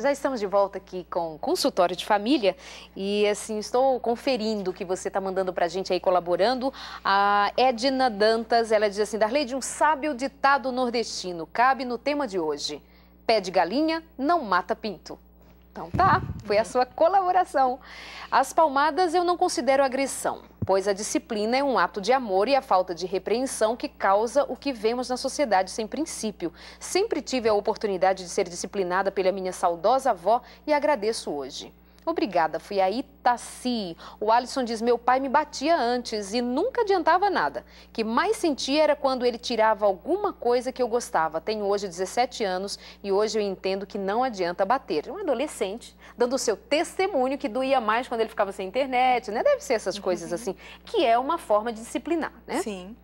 Já estamos de volta aqui com o consultório de família e assim estou conferindo o que você está mandando para a gente aí colaborando. A Edna Dantas, ela diz assim: Darley de um sábio ditado nordestino cabe no tema de hoje. Pé de galinha não mata pinto. Então tá, foi a sua colaboração. As palmadas eu não considero agressão, pois a disciplina é um ato de amor e a falta de repreensão que causa o que vemos na sociedade sem princípio. Sempre tive a oportunidade de ser disciplinada pela minha saudosa avó e agradeço hoje. Obrigada, fui aí. Taci. O Alisson diz: Meu pai me batia antes e nunca adiantava nada. que mais sentia era quando ele tirava alguma coisa que eu gostava. Tenho hoje 17 anos e hoje eu entendo que não adianta bater. Um adolescente dando o seu testemunho que doía mais quando ele ficava sem internet, né? Deve ser essas coisas uhum. assim, que é uma forma de disciplinar, né? Sim.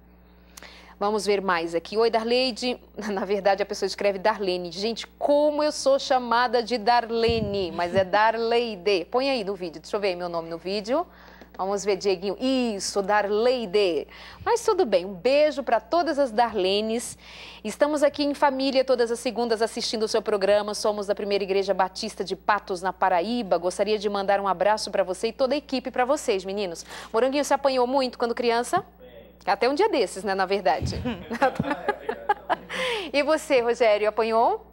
Vamos ver mais aqui. Oi, Darleide. Na verdade, a pessoa escreve Darlene. Gente, como eu sou chamada de Darlene, mas é Darleide. Põe aí no vídeo, deixa eu ver meu nome no vídeo. Vamos ver, Dieguinho. Isso, Darleide. Mas tudo bem, um beijo para todas as Darlenes. Estamos aqui em família todas as segundas assistindo o seu programa. Somos da Primeira Igreja Batista de Patos, na Paraíba. Gostaria de mandar um abraço para você e toda a equipe para vocês, meninos. Moranguinho, você apanhou muito quando criança? Até um dia desses, né, na verdade. e você, Rogério, apanhou?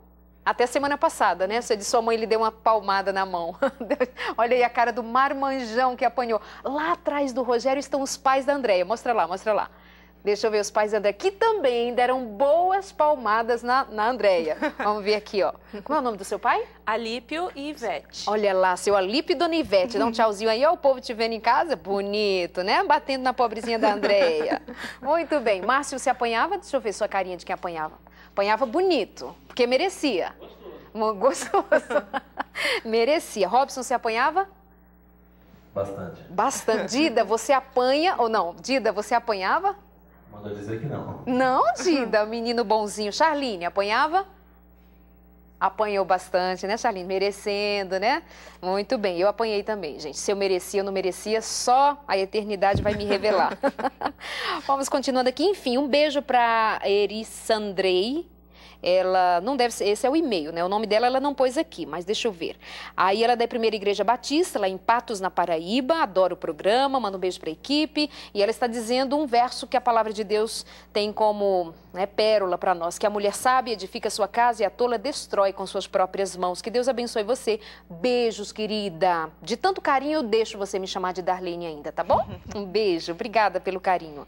Até semana passada, né? Você de sua mãe lhe deu uma palmada na mão. Olha aí a cara do marmanjão que apanhou. Lá atrás do Rogério estão os pais da Andréia. Mostra lá, mostra lá. Deixa eu ver, os pais da Andréia, que também deram boas palmadas na, na Andréia. Vamos ver aqui, ó. Como é o nome do seu pai? Alípio e Ivete. Olha lá, seu Alípio e Dona Ivete. Dá um tchauzinho aí, ó, o povo te vendo em casa. Bonito, né? Batendo na pobrezinha da Andréia. Muito bem. Márcio, se apanhava? Deixa eu ver sua carinha de quem apanhava. Apanhava bonito, porque merecia. Gostoso. Gostoso. merecia. Robson, se apanhava? Bastante. Bastante. Dida, você apanha ou não? Dida, você apanhava? Manda dizer que não. Não, Dinda, menino bonzinho. Charline, apanhava? Apanhou bastante, né, Charlene, Merecendo, né? Muito bem, eu apanhei também, gente. Se eu merecia ou não merecia, só a eternidade vai me revelar. Vamos continuando aqui. Enfim, um beijo para Eri Sandrei ela não deve ser, esse é o e-mail, né? O nome dela ela não pôs aqui, mas deixa eu ver. Aí ela é da Primeira Igreja Batista, lá em Patos, na Paraíba, adora o programa, manda um beijo para a equipe, e ela está dizendo um verso que a palavra de Deus tem como né, pérola para nós, que a mulher sábia edifica sua casa e a tola destrói com suas próprias mãos. Que Deus abençoe você. Beijos, querida. De tanto carinho eu deixo você me chamar de Darlene ainda, tá bom? Um beijo, obrigada pelo carinho.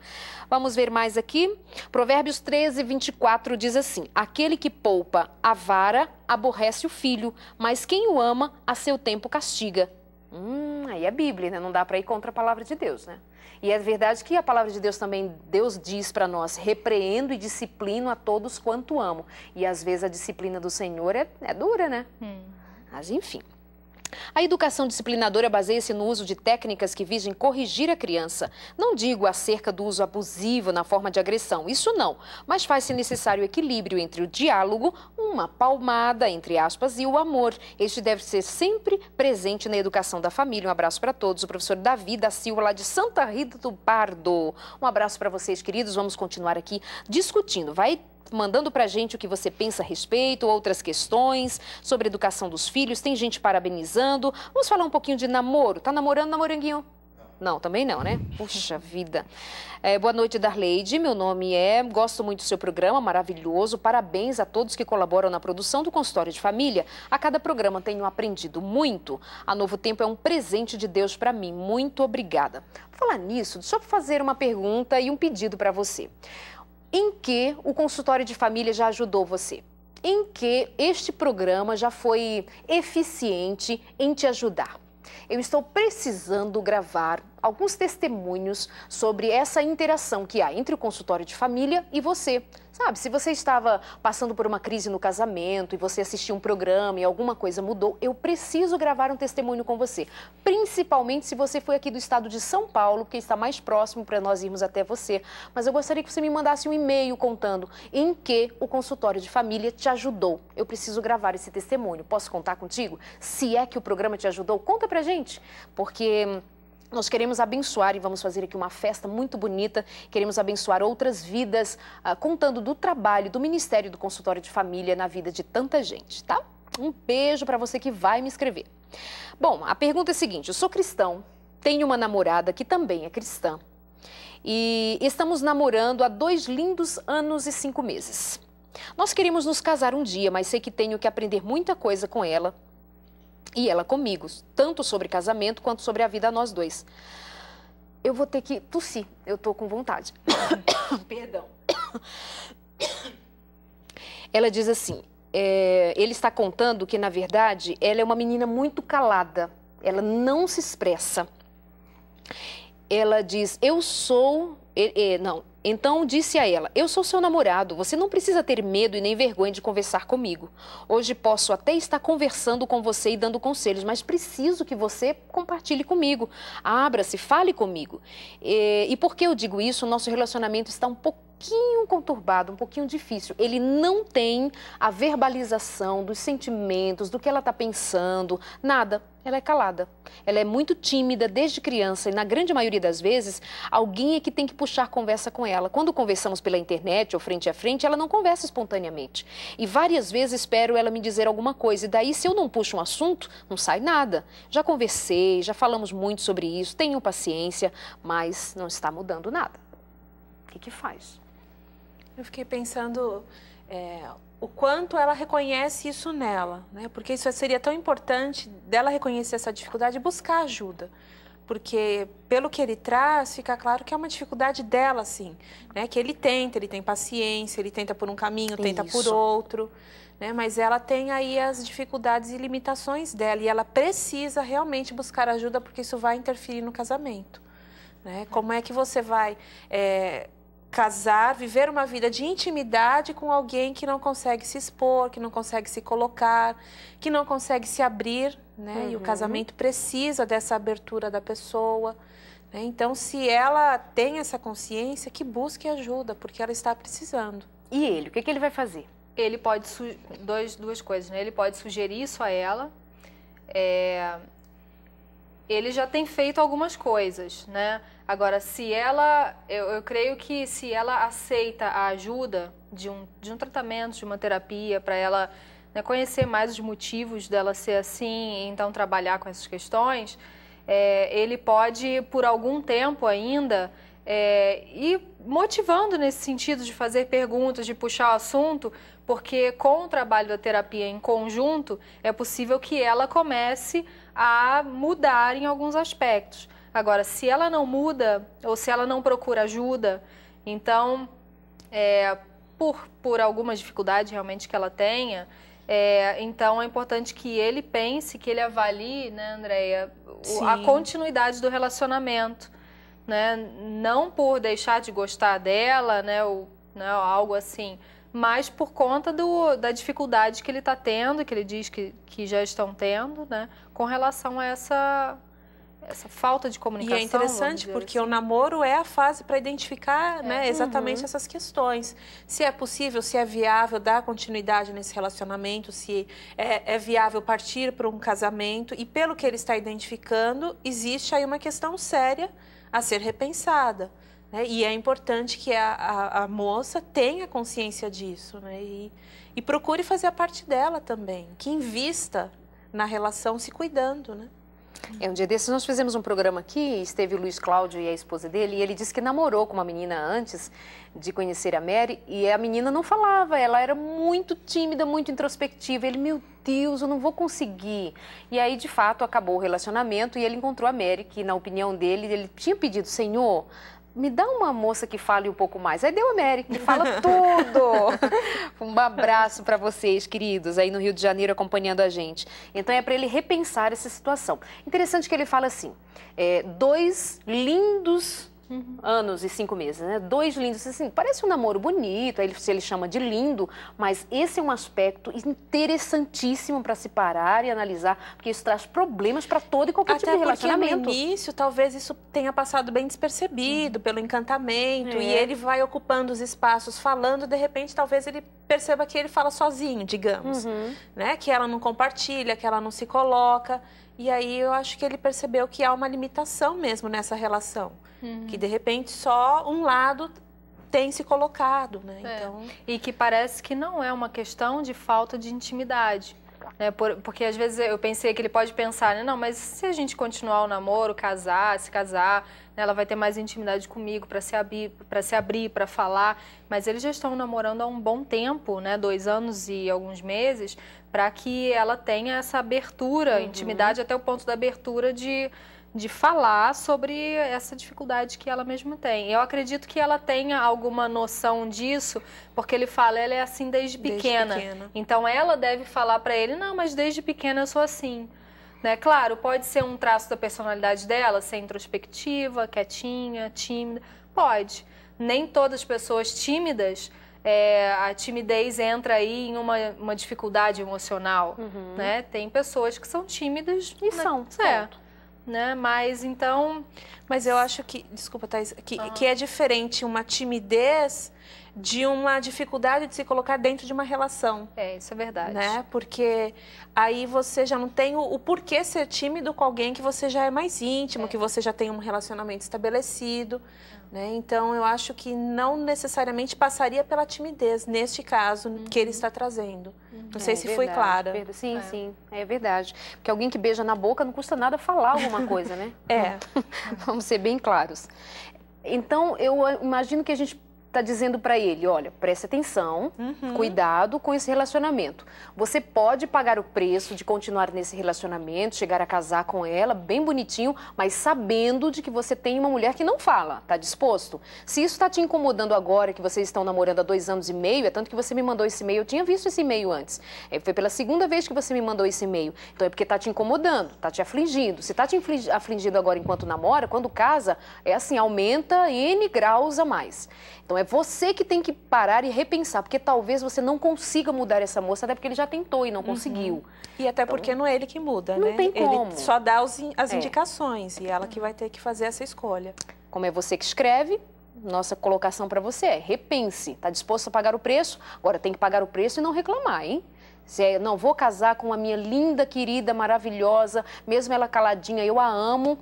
Vamos ver mais aqui. Provérbios 13, 24 diz assim: Aquele Aquele que poupa a vara aborrece o filho, mas quem o ama a seu tempo castiga. Hum, aí é Bíblia, né? Não dá para ir contra a palavra de Deus, né? E é verdade que a palavra de Deus também, Deus diz para nós, repreendo e disciplino a todos quanto amo. E às vezes a disciplina do Senhor é, é dura, né? Hum. Mas enfim. A educação disciplinadora baseia-se no uso de técnicas que visem corrigir a criança. Não digo acerca do uso abusivo na forma de agressão, isso não, mas faz-se necessário equilíbrio entre o diálogo, uma palmada, entre aspas, e o amor. Este deve ser sempre presente na educação da família. Um abraço para todos. O professor Davi da Silva, lá de Santa Rita do Pardo. Um abraço para vocês, queridos. Vamos continuar aqui discutindo. Vai mandando para gente o que você pensa a respeito, outras questões sobre educação dos filhos. Tem gente parabenizando. Vamos falar um pouquinho de namoro. Tá namorando, namoranguinho? Não, também não, né? Puxa vida. É, boa noite, Darleide. Meu nome é. Gosto muito do seu programa, maravilhoso. Parabéns a todos que colaboram na produção do Consultório de Família. A cada programa tenho aprendido muito. A Novo Tempo é um presente de Deus para mim. Muito obrigada. falar nisso, deixa eu fazer uma pergunta e um pedido para você. Em que o consultório de família já ajudou você? Em que este programa já foi eficiente em te ajudar? Eu estou precisando gravar alguns testemunhos sobre essa interação que há entre o consultório de família e você. Sabe, se você estava passando por uma crise no casamento e você assistiu um programa e alguma coisa mudou, eu preciso gravar um testemunho com você. Principalmente se você foi aqui do estado de São Paulo, que está mais próximo para nós irmos até você. Mas eu gostaria que você me mandasse um e-mail contando em que o consultório de família te ajudou. Eu preciso gravar esse testemunho. Posso contar contigo? Se é que o programa te ajudou, conta pra gente, porque hum, nós queremos abençoar e vamos fazer aqui uma festa muito bonita. Queremos abençoar outras vidas, ah, contando do trabalho do Ministério do Consultório de Família na vida de tanta gente, tá? Um beijo para você que vai me escrever. Bom, a pergunta é a seguinte: eu sou cristão, tenho uma namorada que também é cristã e estamos namorando há dois lindos anos e cinco meses. Nós queremos nos casar um dia, mas sei que tenho que aprender muita coisa com ela e ela comigo, tanto sobre casamento quanto sobre a vida nós dois. Eu vou ter que tossir, eu tô com vontade. Perdão. Ela diz assim: é, ele está contando que, na verdade, ela é uma menina muito calada, ela não se expressa. Ela diz: Eu sou. não, então disse a ela: Eu sou seu namorado, você não precisa ter medo e nem vergonha de conversar comigo. Hoje posso até estar conversando com você e dando conselhos, mas preciso que você compartilhe comigo. Abra-se, fale comigo. E, e que eu digo isso, nosso relacionamento está um pouco pouquinho conturbado, um pouquinho difícil. Ele não tem a verbalização dos sentimentos, do que ela está pensando, nada. Ela é calada. Ela é muito tímida desde criança e, na grande maioria das vezes, alguém é que tem que puxar conversa com ela. Quando conversamos pela internet ou frente a frente, ela não conversa espontaneamente. E várias vezes espero ela me dizer alguma coisa. E daí, se eu não puxo um assunto, não sai nada. Já conversei, já falamos muito sobre isso, tenho paciência, mas não está mudando nada. O que, que faz? Eu fiquei pensando é, o quanto ela reconhece isso nela, né? Porque isso seria tão importante dela reconhecer essa dificuldade e buscar ajuda. Porque pelo que ele traz, fica claro que é uma dificuldade dela, sim, né? Que ele tenta, ele tem paciência, ele tenta por um caminho, tenta isso. por outro, né? Mas ela tem aí as dificuldades e limitações dela e ela precisa realmente buscar ajuda porque isso vai interferir no casamento, né? Como é que você vai é, casar, viver uma vida de intimidade com alguém que não consegue se expor, que não consegue se colocar, que não consegue se abrir, né? Uhum. E o uhum. casamento precisa dessa abertura da pessoa. Né? Então, se ela tem essa consciência, que busque ajuda, porque ela está precisando. E ele, o que, que ele vai fazer? Ele pode dois, duas coisas, né? Ele pode sugerir isso a ela. É, ele já tem feito algumas coisas, né? Agora, se ela, eu, eu, creio que se ela aceita a ajuda de um, de um tratamento, de uma terapia, para ela né, conhecer mais os motivos dela ser assim e então trabalhar com essas questões, é, ele pode, por algum tempo ainda, é, ir motivando nesse sentido de fazer perguntas, de puxar o assunto, porque com o trabalho da terapia em conjunto é possível que ela comece a mudar em alguns aspectos. Agora, se ela não muda ou se ela não procura ajuda, então, é, por, por algumas dificuldades realmente que ela tenha, é, então é importante que ele pense, que ele avalie, né, Andréia, a continuidade do relacionamento. Né? Não por deixar de gostar dela, né, ou né, algo assim, mas por conta do, da dificuldade que ele está tendo, que ele diz que, que já estão tendo, né, com relação a essa, essa falta de comunicação. E é interessante porque assim. o namoro é a fase para identificar é. né, uhum. exatamente uhum. essas questões. Se é possível, se é viável dar continuidade nesse relacionamento, se é, é viável partir para um casamento. E pelo que ele está identificando, existe aí uma questão séria a ser repensada. Né? E é importante que a, a, a, moça tenha consciência disso né? e, e procure fazer a parte dela também, que invista na relação se cuidando. Né? É, um dia desses nós fizemos um programa aqui, esteve o Luiz Cláudio e a esposa dele, e ele disse que namorou com uma menina antes de conhecer a Mary, e a menina não falava, ela era muito tímida, muito introspectiva. Ele, meu Deus, eu não vou conseguir. E aí, de fato, acabou o relacionamento e ele encontrou a Mary, que, na opinião dele, ele tinha pedido, Senhor, me dá uma moça que fale um pouco mais. Aí deu a Mary, que fala tudo. um abraço para vocês, queridos, aí no Rio de Janeiro acompanhando a gente. Então é para ele repensar essa situação. Interessante que ele fala assim: é, dois lindos uhum. anos e cinco meses, né? Dois lindos, assim, parece um namoro bonito, aí ele, se ele chama de lindo, mas esse é um aspecto interessantíssimo para se parar e analisar, porque isso traz problemas para todo e qualquer Até tipo de relacionamento. Até porque no início, talvez isso tenha passado bem despercebido, uhum. pelo encantamento, é. e ele vai ocupando os espaços falando, de repente, talvez ele perceba que ele fala sozinho, digamos, uhum. né? Que ela não compartilha, que ela não se coloca. E aí eu acho que ele percebeu que há uma limitação mesmo nessa relação, uhum. que de repente só um lado tem se colocado, né? É. Então... E que parece que não é uma questão de falta de intimidade, né? por, porque às vezes eu pensei que ele pode pensar, né, não, mas se a gente continuar o namoro, casar, se casar, né, ela vai ter mais intimidade comigo para se abrir, para se abrir, para falar. Mas eles já estão namorando há um bom tempo, né, dois anos e alguns meses, para que ela tenha essa abertura, uhum. intimidade até o ponto da abertura de de falar sobre essa dificuldade que ela mesma tem. Eu acredito que ela tenha alguma noção disso, porque ele fala, ela é assim desde pequena. Desde pequena. Então ela deve falar para ele, não, mas desde pequena eu sou assim. Né? Claro, pode ser um traço da personalidade dela, ser introspectiva, quietinha, tímida. Pode. Nem todas as pessoas tímidas é, a timidez entra aí em uma, uma dificuldade emocional, uhum. né? Tem pessoas que são tímidas. E né? são. É né? Mas então, mas eu acho que, desculpa, Thais, que, ah. que é diferente uma timidez de uma dificuldade de se colocar dentro de uma relação. É, isso é verdade. Né? Porque aí você já não tem o, o porquê ser tímido com alguém que você já é mais íntimo, é. que você já tem um relacionamento estabelecido. Né? Então, eu acho que não necessariamente passaria pela timidez, neste caso uhum. que ele está trazendo. Uhum. Não sei é, se foi clara. Sim, é. sim, é verdade. Porque alguém que beija na boca não custa nada falar alguma coisa, né? é. Vamos ser bem claros. Então, eu imagino que a gente Tá dizendo para ele, olha, preste atenção, uhum. cuidado com esse relacionamento. Você pode pagar o preço de continuar nesse relacionamento, chegar a casar com ela, bem bonitinho, mas sabendo de que você tem uma mulher que não fala, tá disposto? Se isso está te incomodando agora, que vocês estão namorando há dois anos e meio, é tanto que você me mandou esse e-mail, eu tinha visto esse e-mail antes. É, foi pela segunda vez que você me mandou esse e-mail. Então é porque tá te incomodando, tá te afligindo. Se tá te afligindo agora enquanto namora, quando casa, é assim, aumenta N graus a mais. Então é é você que tem que parar e repensar, porque talvez você não consiga mudar essa moça, até porque ele já tentou e não uhum. conseguiu. E até então, porque não é ele que muda, não né? Tem como. Ele só dá os, as é. indicações e ela que vai ter que fazer essa escolha. Como é você que escreve, nossa colocação para você é: repense. Está disposto a pagar o preço? Agora tem que pagar o preço e não reclamar, hein? Se é, não vou casar com a minha linda, querida, maravilhosa, mesmo ela caladinha, eu a amo.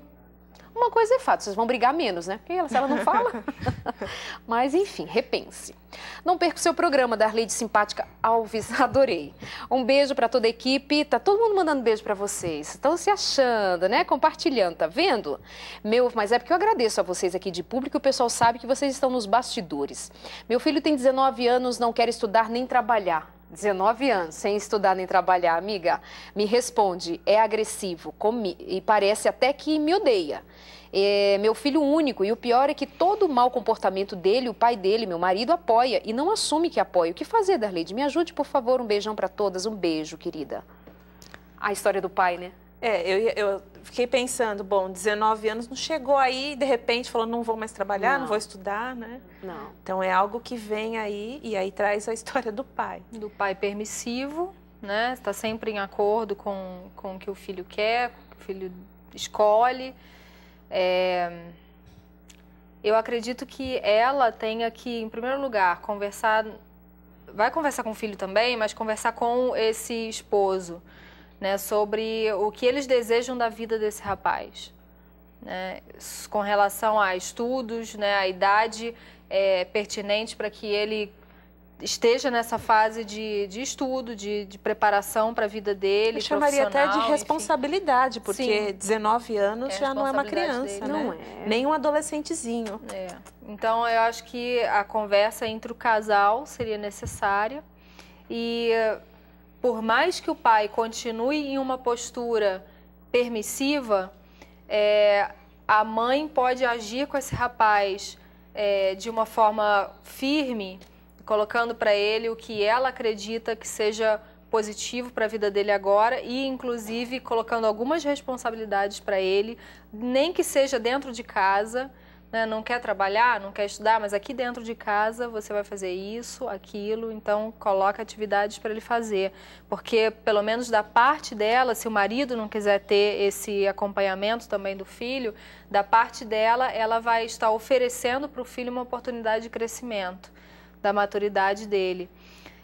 Uma coisa é fato, vocês vão brigar menos, né? Porque ela, se ela não fala. Mas enfim, repense. Não perca o seu programa Darley de Simpática Alves, adorei. Um beijo para toda a equipe, tá todo mundo mandando beijo para vocês. Estão se achando, né? Compartilhando, tá vendo? Meu, mas é porque eu agradeço a vocês aqui de público, o pessoal sabe que vocês estão nos bastidores. Meu filho tem 19 anos, não quer estudar nem trabalhar. 19 anos, sem estudar nem trabalhar, amiga, me responde, é agressivo e parece até que me odeia. É meu filho único, e o pior é que todo o mau comportamento dele, o pai dele, meu marido, apoia e não assume que apoia. O que fazer, Darleide? Me ajude, por favor. Um beijão para todas, um beijo, querida. A história do pai, né? É, eu, eu fiquei pensando, bom, 19 anos não chegou aí, de repente, falou, não vou mais trabalhar, não, não vou estudar, né? Não. Então é algo que vem aí e aí traz a história do pai. Do pai permissivo, né? Está sempre em acordo com, com o que o filho quer, com o que o filho escolhe. É... Eu acredito que ela tenha que, em primeiro lugar, conversar. Vai conversar com o filho também, mas conversar com esse esposo né, sobre o que eles desejam da vida desse rapaz. Né, com relação a estudos, né, a idade é, pertinente para que ele esteja nessa fase de, de estudo, de, de preparação para a vida dele. Eu chamaria até de responsabilidade, enfim. porque Sim. 19 anos é já não é uma criança, dele, não né? é. Nem um adolescentezinho. É. Então, eu acho que a conversa entre o casal seria necessária. E por mais que o pai continue em uma postura permissiva, é, a mãe pode agir com esse rapaz é, de uma forma firme, colocando para ele o que ela acredita que seja positivo para a vida dele agora e, inclusive, colocando algumas responsabilidades para ele, nem que seja dentro de casa né, não quer trabalhar, não quer estudar, mas aqui dentro de casa você vai fazer isso, aquilo, então coloca atividades para ele fazer. Porque, pelo menos da parte dela, se o marido não quiser ter esse acompanhamento também do filho, da parte dela, ela vai estar oferecendo para o filho uma oportunidade de crescimento, da maturidade dele.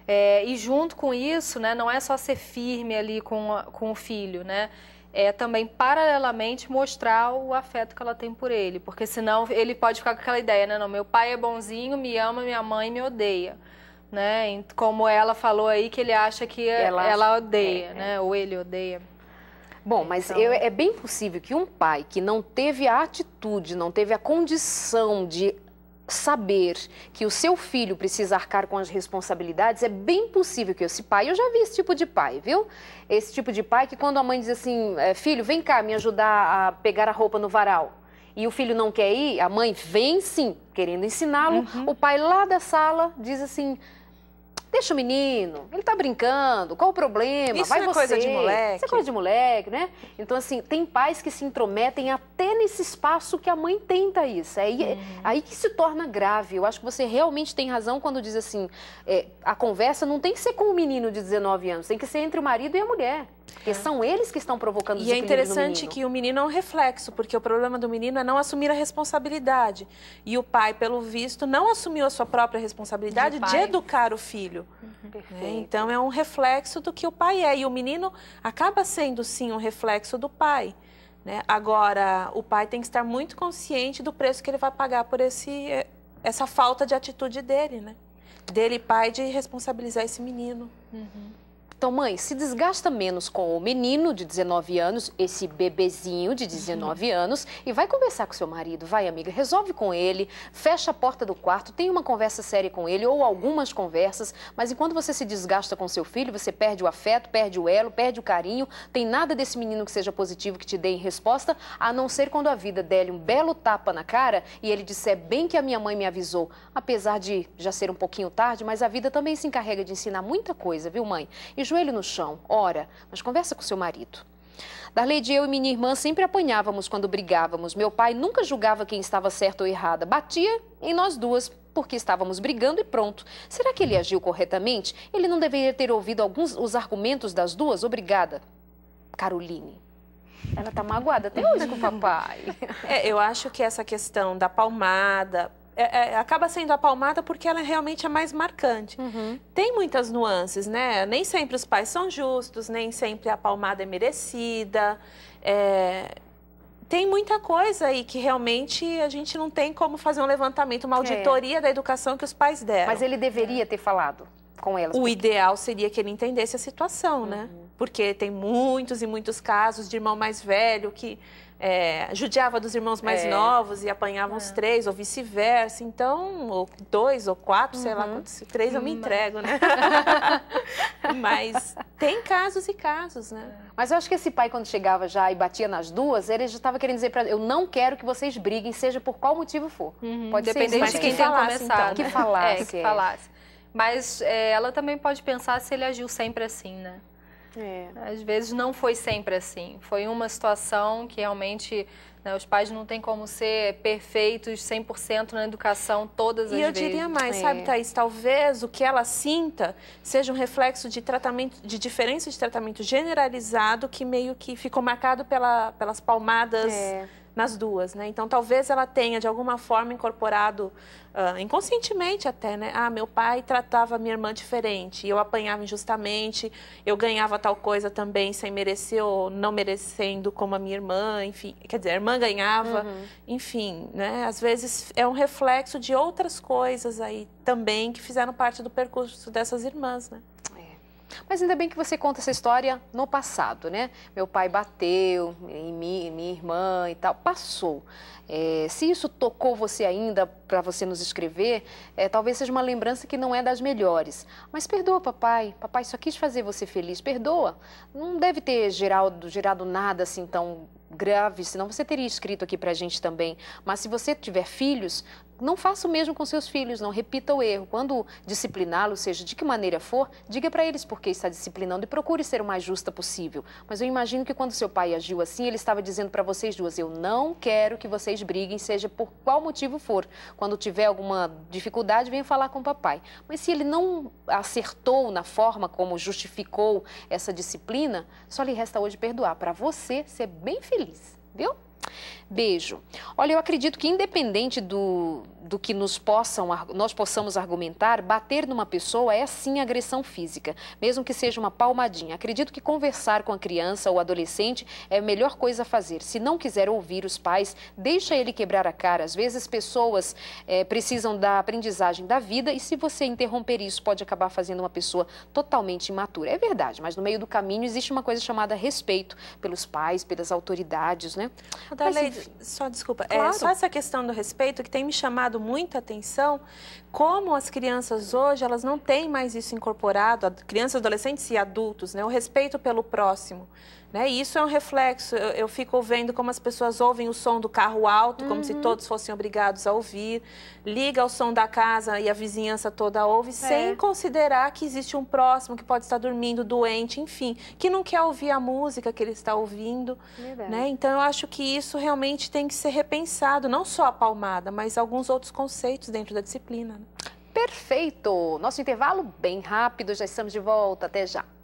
É, e junto com isso, né, não é só ser firme ali com, com o filho, né? é, também paralelamente mostrar o afeto que ela tem por ele, porque senão ele pode ficar com aquela ideia, né? Não, meu pai é bonzinho, me ama, minha mãe me odeia, né? Como ela falou aí que ele acha que ela, ela acha... É, odeia, é, né? É. Ou ele odeia. Bom, então... mas eu, é bem possível que um pai que não teve a atitude, não teve a condição de saber que o seu filho precisa arcar com as responsabilidades, é bem possível que esse pai, eu já vi esse tipo de pai, viu? Esse tipo de pai que quando a mãe diz assim, é, filho, vem cá me ajudar a pegar a roupa no varal. E o filho não quer ir, a mãe vem sim, querendo ensiná-lo. Uhum. O pai lá da sala diz assim, Deixa o menino, ele tá brincando, qual o problema? Isso Vai é você. coisa de moleque. Isso é coisa de moleque, né? Então, assim, tem pais que se intrometem até nesse espaço que a mãe tenta isso. aí, é, uhum. aí que se torna grave. Eu acho que você realmente tem razão quando diz assim, é, a conversa não tem que ser com o um menino de 19 anos, tem que ser entre o marido e a mulher. Porque ah. são eles que estão provocando E é interessante que o menino é um reflexo, porque o problema do menino é não assumir a responsabilidade. E o pai, pelo visto, não assumiu a sua própria responsabilidade de, de educar o filho filho. Uhum. Né? Então é um reflexo do que o pai é. E o menino acaba sendo sim um reflexo do pai. Né? Agora, o pai tem que estar muito consciente do preço que ele vai pagar por esse, eh, essa falta de atitude dele, né? Dele, pai, de responsabilizar esse menino. Uhum. Então, mãe, se desgasta menos com o menino de 19 anos, esse bebezinho de 19 anos, e vai conversar com seu marido. Vai, amiga, resolve com ele, fecha a porta do quarto, tem uma conversa séria com ele ou algumas conversas, mas enquanto você se desgasta com seu filho, você perde o afeto, perde o elo, perde o carinho. Tem nada desse menino que seja positivo que te dê em resposta, a não ser quando a vida dele um belo tapa na cara e ele disser bem que a minha mãe me avisou. Apesar de já ser um pouquinho tarde, mas a vida também se encarrega de ensinar muita coisa, viu, mãe? E joelho no chão, ora, mas conversa com seu marido. Darleide, eu e minha irmã sempre apanhávamos quando brigávamos. Meu pai nunca julgava quem estava certo ou errada. Batia em nós duas, porque estávamos brigando e pronto. Será que ele agiu corretamente? Ele não deveria ter ouvido alguns os argumentos das duas? Obrigada. Caroline. Ela tá magoada até hoje com o papai. É, eu acho que essa questão da palmada, é, é, acaba sendo a palmada porque ela realmente é mais marcante. Uhum. Tem muitas nuances, né? Nem sempre os pais são justos, nem sempre a palmada é merecida. É... Tem muita coisa aí que realmente a gente não tem como fazer um levantamento, uma é. auditoria da educação que os pais deram. Mas ele deveria é. ter falado com elas. O porque... ideal seria que ele entendesse a situação, né? uhum. né? Porque tem muitos e muitos casos de irmão mais velho que é, judiava dos irmãos mais é. novos e apanhavam é. os três, ou vice-versa. Então, ou dois ou quatro, uhum. sei lá uhum. quantos, três eu me entrego, né? Mas tem casos e casos, né? É. Mas eu acho que esse pai, quando chegava já e batia nas duas, ele já estava querendo dizer para eu não quero que vocês briguem, seja por qual motivo for. Uhum. Pode depender de quem que começado, então, né? que falasse. É, que é. falasse. Mas é, ela também pode pensar se ele agiu sempre assim, né? É. Às vezes não foi sempre assim. Foi uma situação que realmente né, os pais não têm como ser perfeitos 100% na educação todas as vezes. E eu diria mais, é. sabe, Thaís, talvez o que ela sinta seja um reflexo de tratamento, de diferença de tratamento generalizado que meio que ficou marcado pela, pelas palmadas... É nas duas, né? Então talvez ela tenha de alguma forma incorporado uh, inconscientemente até, né? Ah, meu pai tratava minha irmã diferente, eu apanhava injustamente, eu ganhava tal coisa também sem merecer ou não merecendo como a minha irmã, enfim, quer dizer, a irmã ganhava, uhum. enfim, né? Às vezes é um reflexo de outras coisas aí também que fizeram parte do percurso dessas irmãs, né? Mas ainda bem que você conta essa história no passado, né? Meu pai bateu em mim, minha irmã e tal. Passou. É, se isso tocou você ainda para você nos escrever, é, talvez seja uma lembrança que não é das melhores. Mas perdoa, papai. Papai só quis fazer você feliz. Perdoa. Não deve ter gerado, gerado nada assim tão grave, senão você teria escrito aqui para a gente também. Mas se você tiver filhos, não faça o mesmo com seus filhos, não repita o erro. Quando discipliná-los, seja de que maneira for, diga para eles por que está disciplinando e procure ser o mais justa possível. Mas eu imagino que quando seu pai agiu assim, ele estava dizendo para vocês duas: eu não quero que vocês briguem, seja por qual motivo for. Quando tiver alguma dificuldade, venha falar com o papai. Mas se ele não acertou na forma como justificou essa disciplina, só lhe resta hoje perdoar, para você ser bem feliz feliz, viu? Beijo. Olha, eu acredito que independente do, do que nos possam, nós possamos argumentar, bater numa pessoa é sim agressão física, mesmo que seja uma palmadinha. Acredito que conversar com a criança ou adolescente é a melhor coisa a fazer. Se não quiser ouvir os pais, deixa ele quebrar a cara. Às vezes pessoas é, precisam da aprendizagem da vida e se você interromper isso pode acabar fazendo uma pessoa totalmente imatura. É verdade, mas no meio do caminho existe uma coisa chamada respeito pelos pais, pelas autoridades, né? Adelaide, só desculpa, é, claro. é só essa questão do respeito que tem me chamado muita atenção, como as crianças hoje, elas não têm mais isso incorporado, crianças, adolescentes e adultos, né? O respeito pelo próximo. Né? E isso é um reflexo. Eu, eu, fico vendo como as pessoas ouvem o som do carro alto, como uhum. se todos fossem obrigados a ouvir, liga o som da casa e a vizinhança toda ouve, é. sem considerar que existe um próximo que pode estar dormindo, doente, enfim, que não quer ouvir a música que ele está ouvindo. Né? Então, eu acho que isso realmente tem que ser repensado, não só a palmada, mas alguns outros conceitos dentro da disciplina. Né? Perfeito! Nosso intervalo bem rápido, já estamos de volta. Até já!